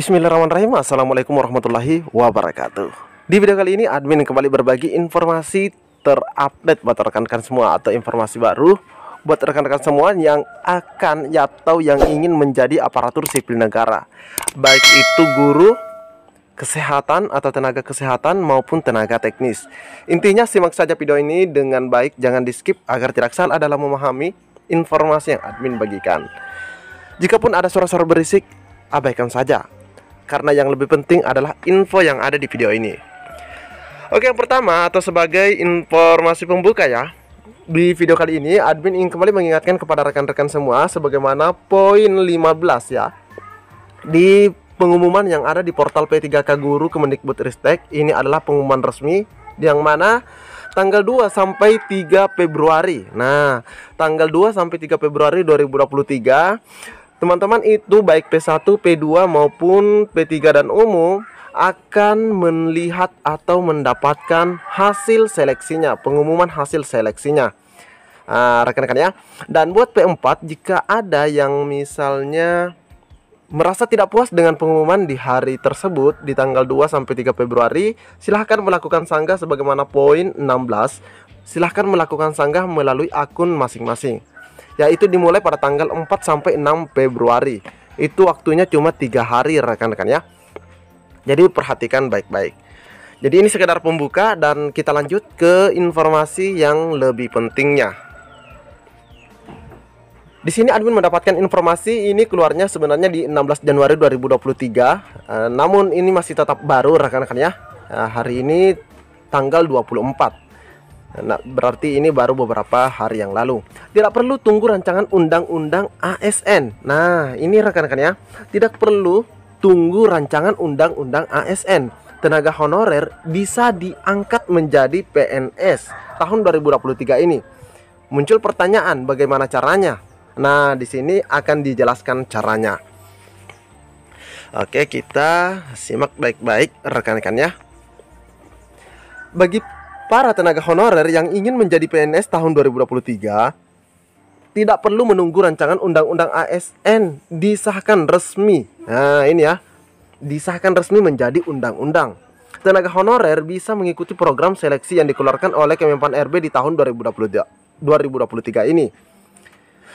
Bismillahirrahmanirrahim Assalamualaikum warahmatullahi wabarakatuh Di video kali ini admin kembali berbagi informasi terupdate buat rekan-rekan semua Atau informasi baru buat rekan-rekan semua yang akan atau yang ingin menjadi aparatur sipil negara Baik itu guru, kesehatan atau tenaga kesehatan maupun tenaga teknis. Intinya simak saja video ini dengan baik, jangan di skip agar tidak salah adalah memahami informasi yang admin bagikan. Jikapun ada suara-suara berisik, abaikan saja karena yang lebih penting adalah info yang ada di video ini. Oke, yang pertama atau sebagai informasi pembuka ya. Di video kali ini admin ingin kembali mengingatkan kepada rekan-rekan semua sebagaimana poin 15 ya. Di pengumuman yang ada di portal P3K Guru Kemendikbudristek ini adalah pengumuman resmi yang mana tanggal 2 sampai 3 Februari. Nah, tanggal 2 sampai 3 Februari 2023 Teman-teman itu baik P1, P2 maupun P3 dan umum akan melihat atau mendapatkan hasil seleksinya, pengumuman hasil seleksinya. Ah, rekan-rekan nah, ya. Dan buat P4 jika ada yang misalnya merasa tidak puas dengan pengumuman di hari tersebut di tanggal 2 sampai 3 Februari, silahkan melakukan sanggah sebagaimana poin 16. Silahkan melakukan sanggah melalui akun masing-masing itu dimulai pada tanggal 4 sampai 6 Februari. Itu waktunya cuma tiga hari rekan-rekan ya. Jadi perhatikan baik-baik. Jadi ini sekedar pembuka dan kita lanjut ke informasi yang lebih pentingnya. Di sini admin mendapatkan informasi ini keluarnya sebenarnya di 16 Januari 2023. E, eh, namun ini masih tetap baru rekan-rekan ya. E, hari ini tanggal 24 Nah, berarti ini baru beberapa hari yang lalu. Tidak perlu tunggu rancangan undang-undang ASN. Nah, ini rekan-rekan ya. Tidak perlu tunggu rancangan undang-undang ASN. Tenaga honorer bisa diangkat menjadi PNS tahun 2023 ini. Muncul pertanyaan bagaimana caranya? Nah, di sini akan dijelaskan caranya. Oke, kita simak baik-baik rekan-rekan ya. Bagi Para tenaga honorer yang ingin menjadi PNS tahun 2023 tidak perlu menunggu rancangan undang-undang ASN disahkan resmi. Nah, ini ya. Disahkan resmi menjadi undang-undang. Tenaga honorer bisa mengikuti program seleksi yang dikeluarkan oleh Kemenpan RB di tahun 2023 ini.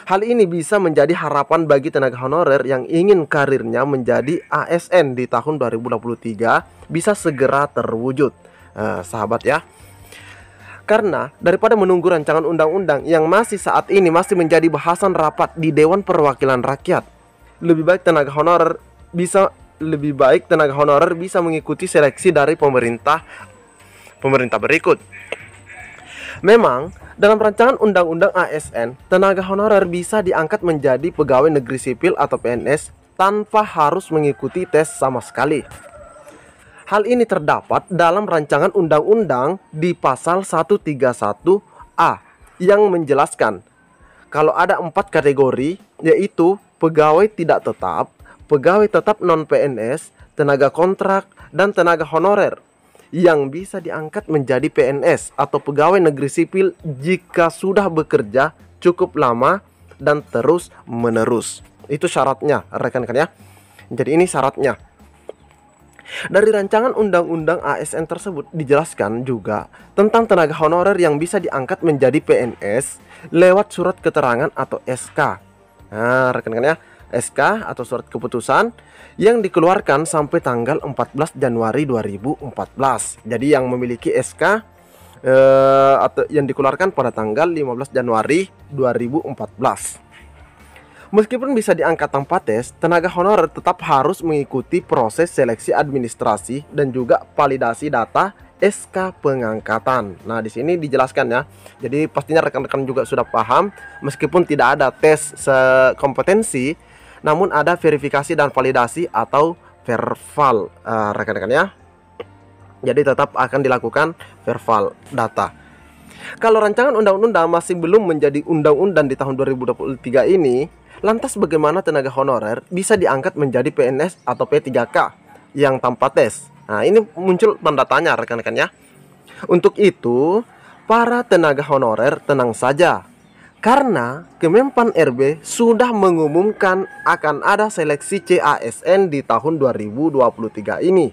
Hal ini bisa menjadi harapan bagi tenaga honorer yang ingin karirnya menjadi ASN di tahun 2023 bisa segera terwujud. Nah, sahabat ya, karena daripada menunggu rancangan undang-undang yang masih saat ini masih menjadi bahasan rapat di Dewan Perwakilan Rakyat, lebih baik tenaga honorer bisa lebih baik tenaga honorer bisa mengikuti seleksi dari pemerintah pemerintah berikut. Memang, dalam rancangan undang-undang ASN, tenaga honorer bisa diangkat menjadi pegawai negeri sipil atau PNS tanpa harus mengikuti tes sama sekali. Hal ini terdapat dalam rancangan undang-undang di pasal 131A yang menjelaskan kalau ada empat kategori yaitu pegawai tidak tetap, pegawai tetap non-PNS, tenaga kontrak, dan tenaga honorer yang bisa diangkat menjadi PNS atau pegawai negeri sipil jika sudah bekerja cukup lama dan terus menerus. Itu syaratnya, rekan-rekan ya. Jadi ini syaratnya. Dari rancangan undang-undang ASN tersebut dijelaskan juga tentang tenaga honorer yang bisa diangkat menjadi PNS lewat surat keterangan atau SK. Nah, rekan-rekan ya, SK atau surat keputusan yang dikeluarkan sampai tanggal 14 Januari 2014. Jadi yang memiliki SK eh, atau yang dikeluarkan pada tanggal 15 Januari 2014. Meskipun bisa diangkat tanpa tes, tenaga honorer tetap harus mengikuti proses seleksi administrasi dan juga validasi data SK pengangkatan. Nah, di sini dijelaskan ya. Jadi pastinya rekan-rekan juga sudah paham meskipun tidak ada tes kompetensi, namun ada verifikasi dan validasi atau verval, eh, rekan rekan uh, ya. Jadi tetap akan dilakukan verval data. Kalau rancangan undang-undang masih belum menjadi undang-undang di tahun 2023 ini, Lantas bagaimana tenaga honorer bisa diangkat menjadi PNS atau P3K yang tanpa tes? Nah, ini muncul tanda tanya rekan-rekan ya. Untuk itu, para tenaga honorer tenang saja. Karena Kemenpan RB sudah mengumumkan akan ada seleksi CASN di tahun 2023 ini.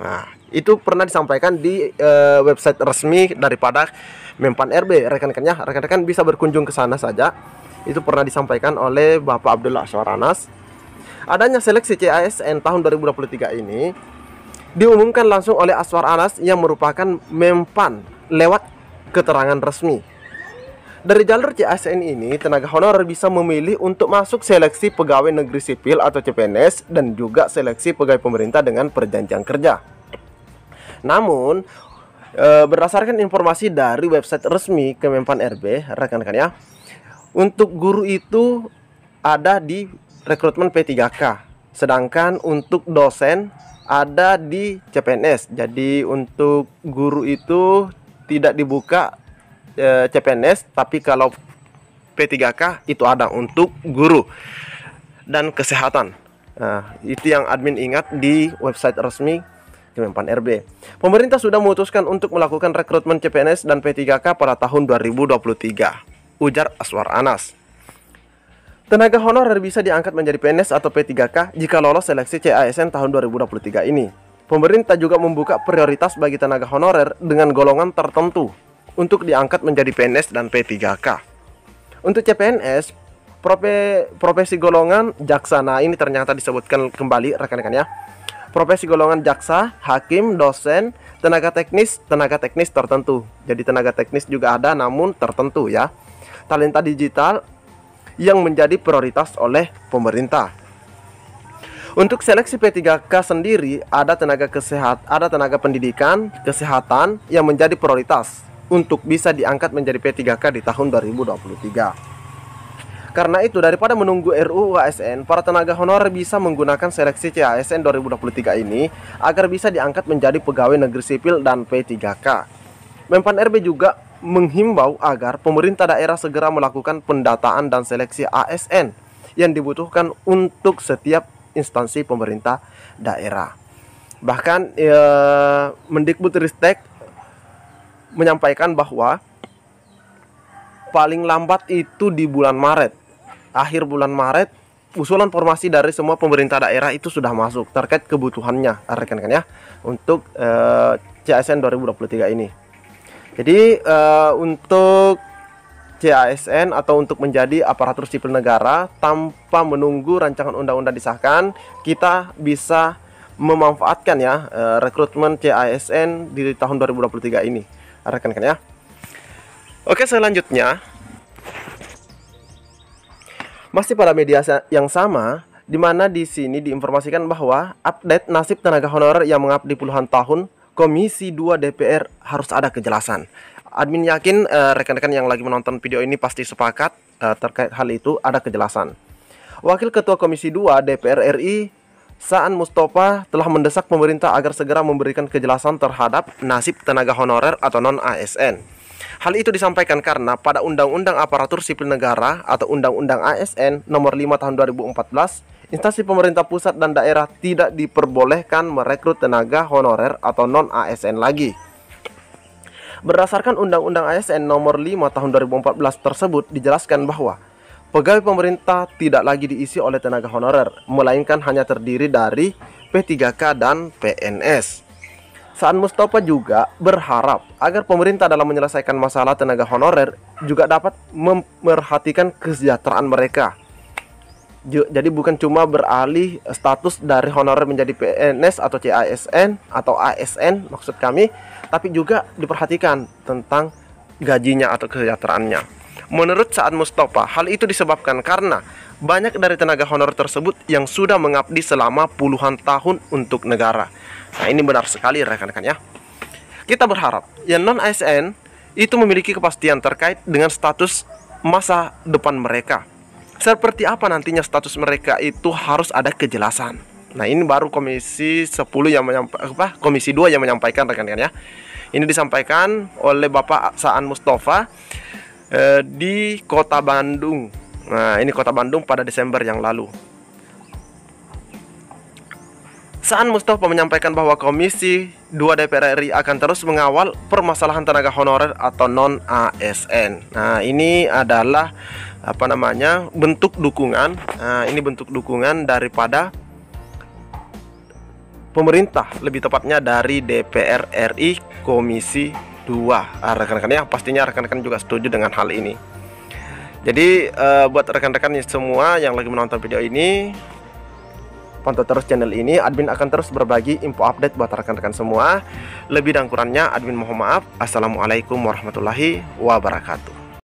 Nah, itu pernah disampaikan di e, website resmi daripada Mempan RB rekan-rekannya rekan-rekan bisa berkunjung ke sana saja itu pernah disampaikan oleh Bapak Abdullah Suaranas adanya seleksi CASN tahun 2023 ini diumumkan langsung oleh Aswar Anas yang merupakan mempan lewat keterangan resmi dari jalur CASN ini, tenaga honorer bisa memilih untuk masuk seleksi pegawai negeri sipil atau CPNS dan juga seleksi pegawai pemerintah dengan perjanjian kerja. Namun, eh, berdasarkan informasi dari website resmi Kemenpan RB, rekan-rekan ya, untuk guru itu ada di rekrutmen P3K. Sedangkan untuk dosen ada di CPNS. Jadi untuk guru itu tidak dibuka e, eh, CPNS, tapi kalau P3K itu ada untuk guru dan kesehatan. Nah, itu yang admin ingat di website resmi Kemenpan RB. Pemerintah sudah memutuskan untuk melakukan rekrutmen CPNS dan P3K pada tahun 2023 ujar Aswar Anas. Tenaga honorer bisa diangkat menjadi PNS atau P3K jika lolos seleksi CASN tahun 2023 ini. Pemerintah juga membuka prioritas bagi tenaga honorer dengan golongan tertentu untuk diangkat menjadi PNS dan P3K. Untuk CPNS, profesi golongan jaksa, nah ini ternyata disebutkan kembali rekan-rekan ya. Profesi golongan jaksa, hakim, dosen, tenaga teknis, tenaga teknis tertentu. Jadi tenaga teknis juga ada namun tertentu ya talenta digital yang menjadi prioritas oleh pemerintah. Untuk seleksi P3K sendiri ada tenaga kesehatan, ada tenaga pendidikan, kesehatan yang menjadi prioritas untuk bisa diangkat menjadi P3K di tahun 2023. Karena itu daripada menunggu RUU ASN, para tenaga honorer bisa menggunakan seleksi CASN 2023 ini agar bisa diangkat menjadi pegawai negeri sipil dan P3K. mempan RB juga menghimbau agar pemerintah daerah segera melakukan pendataan dan seleksi ASN yang dibutuhkan untuk setiap instansi pemerintah daerah. Bahkan eh, Mendikbudristek menyampaikan bahwa paling lambat itu di bulan Maret. Akhir bulan Maret usulan formasi dari semua pemerintah daerah itu sudah masuk terkait kebutuhannya rekan-rekan ya untuk eh, CSN 2023 ini. Jadi uh, untuk CASN atau untuk menjadi aparatur sipil negara tanpa menunggu rancangan undang-undang disahkan, kita bisa memanfaatkan ya uh, rekrutmen CASN di tahun 2023 ini. Rekan-rekan ya. Oke, selanjutnya masih pada media yang sama di mana di sini diinformasikan bahwa update nasib tenaga honorer yang mengabdi puluhan tahun Komisi 2 DPR harus ada kejelasan. Admin yakin eh, rekan-rekan uh, yang lagi menonton video ini pasti sepakat uh, terkait hal itu ada kejelasan. Wakil Ketua Komisi 2 DPR RI Saan Mustafa telah mendesak pemerintah agar segera memberikan kejelasan terhadap nasib tenaga honorer atau non-ASN. Hal itu disampaikan karena pada Undang-Undang Aparatur Sipil Negara atau Undang-Undang ASN Nomor 5 Tahun 2014 Instansi pemerintah pusat dan daerah tidak diperbolehkan merekrut tenaga honorer atau non ASN lagi. Berdasarkan Undang-Undang ASN Nomor 5 Tahun 2014 tersebut dijelaskan bahwa pegawai pemerintah tidak lagi diisi oleh tenaga honorer, melainkan hanya terdiri dari P3K dan PNS. Saan Mustafa juga berharap agar pemerintah dalam menyelesaikan masalah tenaga honorer juga dapat memperhatikan kesejahteraan mereka jadi bukan cuma beralih status dari honorer menjadi PNS atau CASN atau ASN maksud kami, tapi juga diperhatikan tentang gajinya atau kesejahteraannya. Menurut saat Mustafa, hal itu disebabkan karena banyak dari tenaga honor tersebut yang sudah mengabdi selama puluhan tahun untuk negara. Nah, ini benar sekali rekan-rekan ya. Kita berharap yang non ASN itu memiliki kepastian terkait dengan status masa depan mereka seperti apa nantinya status mereka itu harus ada kejelasan. Nah, ini baru komisi 10 yang menyampaikan apa? Komisi 2 yang menyampaikan rekan-rekan ya. Ini disampaikan oleh Bapak Saan Mustafa eh, di Kota Bandung. Nah, ini Kota Bandung pada Desember yang lalu. Saan Mustafa menyampaikan bahwa komisi dua DPR RI akan terus mengawal permasalahan tenaga honorer atau non ASN. Nah, ini adalah apa namanya? bentuk dukungan. Nah, ini bentuk dukungan daripada pemerintah, lebih tepatnya dari DPR RI Komisi 2. Ah, rekan-rekan ya, pastinya rekan-rekan juga setuju dengan hal ini. Jadi, eh, buat rekan-rekan semua yang lagi menonton video ini, Pantau terus channel ini, admin akan terus berbagi info update buat rekan-rekan semua. Lebih dan kurangnya admin mohon maaf. Assalamualaikum warahmatullahi wabarakatuh.